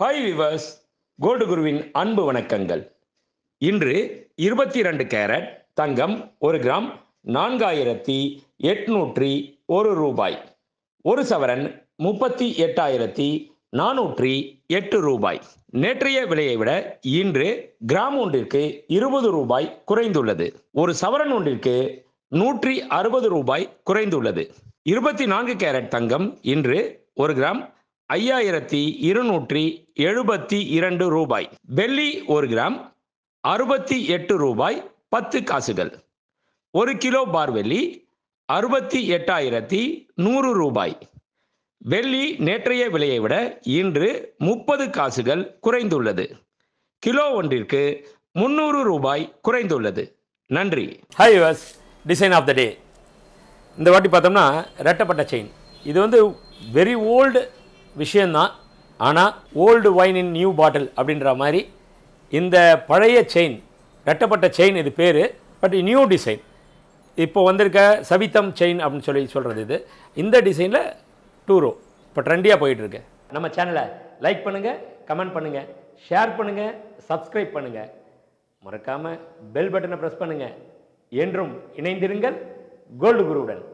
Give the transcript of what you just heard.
hi viewers gold குருவின் அன்பு வணக்கங்கள் இன்று இருபத்தி இரண்டு கேரட் தங்கம் ஒரு கிராம் நான்காயிரத்தி எட்நூற்றி ஒரு ரூபாய் ஒரு சவரன் முப்பத்தி எட்டாயிரத்தி நானூற்றி எட்டு ரூபாய் நேற்றைய விலையை விட இன்று கிராம் ஒன்றிற்கு இருபது ரூபாய் குறைந்துள்ளது ஒரு சவரன் ஒன்றிற்கு நூற்றி அறுபது ரூபாய் குறைந்துள்ளது இருபத்தி நான்கு கேரட் தங்கம் இன்று ஒரு கிராம் ஐயாயிரத்தி இருநூற்றி எழுபத்தி இரண்டு ரூபாய் வெள்ளி ஒரு கிராம் அறுபத்தி எட்டு ரூபாய் பத்து காசுகள் ஒரு கிலோ பார் வெள்ளி அறுபத்தி எட்டாயிரத்தி நூறு ரூபாய் வெள்ளி நேற்றைய விலையை விட இன்று முப்பது காசுகள் குறைந்துள்ளது கிலோ ஒன்றிற்கு முன்னூறு ரூபாய் குறைந்துள்ளது நன்றி high was design of the day இந்த வாட்டி பார்த்தோம்னா ரெட்டப்பட்ட செயின் இது வந்து வெரி ஓல்டு விஷயந்தான் ஆனால் old wine in new bottle அப்படின்ற மாதிரி இந்த பழைய செயின் ரெட்டப்பட்ட செயின் இது பேர் பட் நியூ டிசைன் இப்போ வந்திருக்க சவித்தம் செயின் அப்படின்னு சொல்லி சொல்கிறது இது இந்த டிசைனில் டூ ரோ இப்போ ட்ரெண்டியாக போயிட்டுருக்கு நம்ம சேனலை லைக் பண்ணுங்கள் கமெண்ட் பண்ணுங்கள் ஷேர் பண்ணுங்கள் சப்ஸ்கிரைப் பண்ணுங்கள் மறக்காமல் பெல் பட்டனை ப்ரெஸ் பண்ணுங்கள் என்றும் இணைந்திருங்கள் கோல்டு குருவுடன்